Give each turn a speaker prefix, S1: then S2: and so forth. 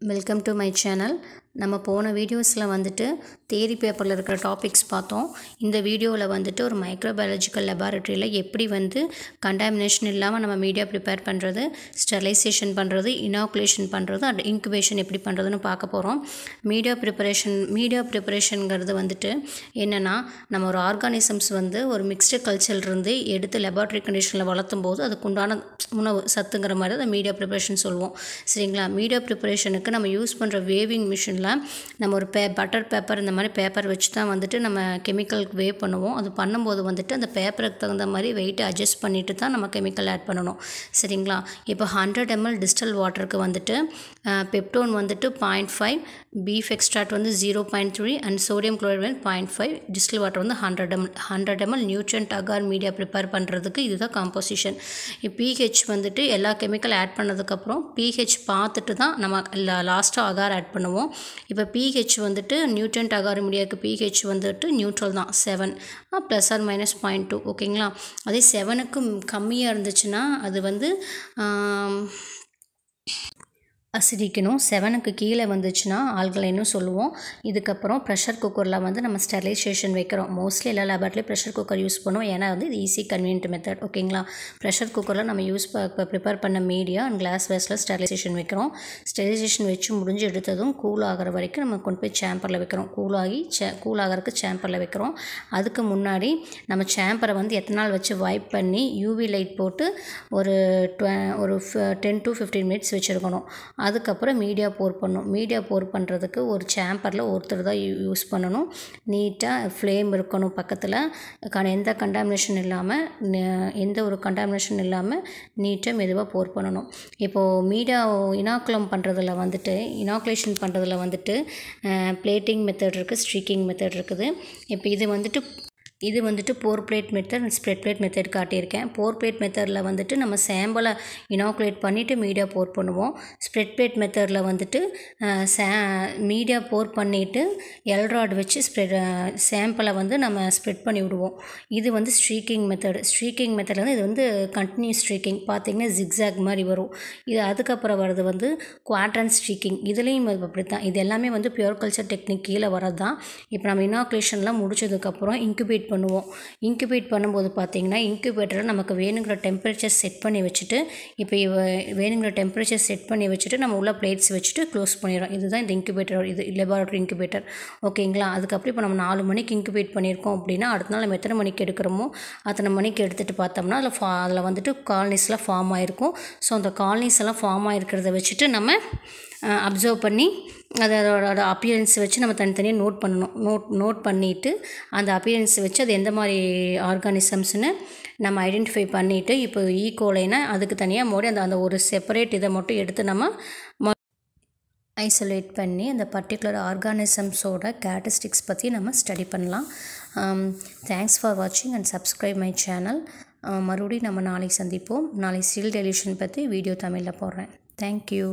S1: welcome to my channel நம்ம போன வீடியோஸில் வந்துட்டு தேரி பேப்பரில் இருக்கிற டாபிக்ஸ் பார்த்தோம் இந்த வீடியோவில் வந்துட்டு ஒரு மைக்ரோபயாலஜிக்கல் லெபார்ட்டரியில் எப்படி வந்து கண்டாமினேஷன் இல்லாமல் நம்ம மீடியா ப்ரிப்பேர் பண்ணுறது ஸ்டெர்லைசேஷன் பண்ணுறது இனாகுலேஷன் பண்ணுறது அண்ட் இன்குபேஷன் எப்படி பண்ணுறதுன்னு பார்க்க போகிறோம் மீடியா ப்ரிப்பரேஷன் மீடியா ப்ரிப்பரேஷனுங்கிறது வந்துட்டு என்னென்னா நம்ம ஒரு ஆர்கானிசம்ஸ் வந்து ஒரு மிக்ஸ்டு கல்ச்சர்லேருந்து எடுத்து லெபார்ட்ரி கண்டிஷனில் வளர்த்தும் போது அதுக்குண்டான உணவு சத்துங்கிற மாதிரி அதை மீடியா ப்ரிப்பரேஷன் சொல்லுவோம் சரிங்களா மீடியா ப்ரிப்பரேஷனுக்கு நம்ம யூஸ் பண்ணுற வேவிங் மிஷினில் வச்சுக்கோங்க நம்ம ஒரு பே பட்டர் பேப்பர் இந்த மாதிரி பேப்பர் வச்சு தான் வந்துட்டு நம்ம கெமிக்கலுக்கு வே பண்ணுவோம் அது பண்ணும்போது வந்துட்டு அந்த பேப்பருக்கு தகுந்த மாதிரி வெயிட்டை அட்ஜஸ்ட் பண்ணிவிட்டு தான் நம்ம கெமிக்கல் ஆட் பண்ணணும் சரிங்களா இப்போ ஹண்ட்ரட் எம்எல் டிஸ்டல் வாட்டருக்கு வந்துட்டு பெப்டோன் வந்துட்டு பாயிண்ட் ஃபைவ் பீஃப் எக்ஸ்ட்ராக்ட் வந்து zero point three and sodium chloride வந்து பாயிண்ட் ஃபைவ் டிஸ்டில் வாட்டர் வந்து hundred ML hundred ML nutrient agar media prepare பண்ணுறதுக்கு இதுதான் காம்போசிஷன் பிஹெச் வந்துட்டு எல்லா கெமிக்கல் ஆட் பண்ணதுக்கப்புறம் பிஹெச் பார்த்துட்டு தான் நம்ம லாஸ்ட்டாக அகார் ஆட் பண்ணுவோம் இப்போ பிஹெச் வந்துட்டு நியூட்ரன் அகாரமிடியாவுக்கு பிஹெச் வந்துட்டு நியூட்ரல் தான் seven plus R minus point two ஓகேங்களா அதே செவனுக்கு கம்மியாக இருந்துச்சுன்னா அது வந்து அசிடிக்கணும் செவனுக்கு கீழே வந்துச்சுன்னா ஆல்கலைனும் சொல்லுவோம் இதுக்கப்புறம் ப்ரெஷர் குக்கரில் வந்து நம்ம ஸ்டெர்லைசேஷன் வைக்கிறோம் மோஸ்ட்லி எல்லா லேபர்ட்லேயும் ப்ரெஷர் குக்கர் யூஸ் பண்ணுவோம் ஏன்னா வந்து இது ஈஸி கன்வீனியன்ட் மெத்தட் ஓகேங்களா ப்ரெஷர் குக்கரில் நம்ம யூஸ் ப்ரிப்பேர் பண்ண மீடியா அண்ட் கிளாஸ் வேஸ்ட்டில் ஸ்டெர்லைசேஷன் வைக்கிறோம் ஸ்டெர்லைசேஷன் வச்சு முடிஞ்சு எடுத்ததும் கூல் ஆகிற வரைக்கும் நம்ம கொண்டு போய் சேம்பரில் வைக்கிறோம் கூல் ஆகி சே கூல் ஆகிறதுக்கு சேம்பரில் வைக்கிறோம் அதுக்கு முன்னாடி நம்ம சேம்பரை வந்து எத்தனை நாள் வச்சு வைப் பண்ணி யூவி லைட் போட்டு ஒரு டுவ ஒரு டென் டு ஃபிஃப்டீன் மினிட்ஸ் வச்சுருக்கணும் அதுக்கப்புறம் மீடியா போர் பண்ணணும் மீடியா போர் பண்ணுறதுக்கு ஒரு சேம்பரில் ஒருத்தர் தான் யூஸ் பண்ணணும் நீட்டாக ஃப்ளேம் இருக்கணும் பக்கத்தில் எந்த கண்டாமினேஷன் இல்லாமல் எந்த ஒரு கண்டாமினேஷன் இல்லாமல் நீட்டாக மெதுவாக போர் பண்ணணும் இப்போது மீடியா இனாக்குலம் பண்ணுறதுல வந்துட்டு இனாக்குலேஷன் பண்ணுறதுல வந்துட்டு பிளேட்டிங் மெத்தட் இருக்குது ஸ்ட்ரீக்கிங் மெத்தட் இருக்குது இப்போ இது வந்துட்டு இது வந்துட்டு pour plate method spread plate method காட்டியிருக்கேன் போர் பிளேட் மெத்தடில் வந்துட்டு நம்ம சாம்பலை இனாகுலேட் பண்ணிவிட்டு மீடியா போர் பண்ணுவோம் ஸ்ப்ரெட் பிளேட் மெத்தடில் வந்துட்டு சே மீடியா போர் பண்ணிவிட்டு எல்ராட் வச்சு ஸ்ப்ரெட் சாம்பிளை வந்து நம்ம ஸ்ப்ரெட் பண்ணி விடுவோம் இது வந்து ஸ்ட்ரீக்கிங் மெத்தடு ஸ்ட்ரீக்கிங் மெத்தடில் வந்து இது வந்து கண்டினியூஸ் ஸ்ட்ரீக்கிங் பார்த்திங்கன்னா ஜிக்ஸாக் மாதிரி வரும் இது அதுக்கப்புறம் வர்றது வந்து குவாட்ரன் ஸ்ட்ரீக்கிங் இதுலேயும் அப்படி தான் இது எல்லாமே வந்து பியூர் கல்ச்சர் டெக்னிக் கீழே வரது தான் இப்போ நம்ம இனாக்குலேஷன்லாம் முடிச்சதுக்கப்புறம் இன்குபேட் இன்குபேட் பண்ணுவோம் இன்குபேட் பண்ணும்போது பார்த்திங்கன்னா இன்குபேட்டரில் நமக்கு வேணுங்கிற டெம்பரேச்சர் செட் பண்ணி வச்சுட்டு இப்போ வேணுங்கிற டெம்பரேச்சர் செட் பண்ணி வச்சுட்டு நம்ம உள்ள பிளேட்ஸ் வச்சுட்டு க்ளோஸ் பண்ணிடுறோம் இதுதான் இந்த இன்குபேட்டர் இது லெபார்டரி இன்குபேட்டர் ஓகேங்களா அதுக்கப்புறம் இப்போ நம்ம நாலு மணிக்கு இன்குபேட் பண்ணியிருக்கோம் அப்படின்னா அடுத்த நாள் நம்ம எத்தனை மணிக்கு எடுக்கிறோமோ அத்தனை மணிக்கு எடுத்துகிட்டு பார்த்தோம்னா அதில் ஃபா அதில் வந்துட்டு காலனிஸ்லாம் ஃபார்ம் ஆகிருக்கும் ஸோ அந்த காலனிஸ் எல்லாம் ஃபார்ம் ஆகிருக்கிறத வச்சுட்டு நம்ம அப்சர்வ் பண்ணி அதை அதோட அப்பியரன்ஸ் வச்சு நம்ம தனித்தனியாக நோட் பண்ணணும் நோட் நோட் பண்ணிவிட்டு அந்த அப்பியரன்ஸ் வச்சு அது எந்த மாதிரி ஆர்கானிசம்ஸ்னு நம்ம ஐடென்டிஃபை பண்ணிவிட்டு இப்போ ஈகோலைனா அதுக்கு தனியாக மோடி அந்த அந்த ஒரு செப்பரேட் இதை மட்டும் எடுத்து நம்ம ஐசோலேட் பண்ணி அந்த பர்டிகுலர் ஆர்கானிசம்ஸோட கேட்டஸ்டிக்ஸ் பற்றி நம்ம ஸ்டடி பண்ணலாம் தேங்க்ஸ் ஃபார் வாட்சிங் அண்ட் சப்ஸ்கிரைப் மை சேனல் மறுபடியும் நம்ம நாளைக்கு சந்திப்போம் நாளைக்கு சீல் டெலிஷன் பற்றி வீடியோ தமிழில் போடுறேன் தேங்க்யூ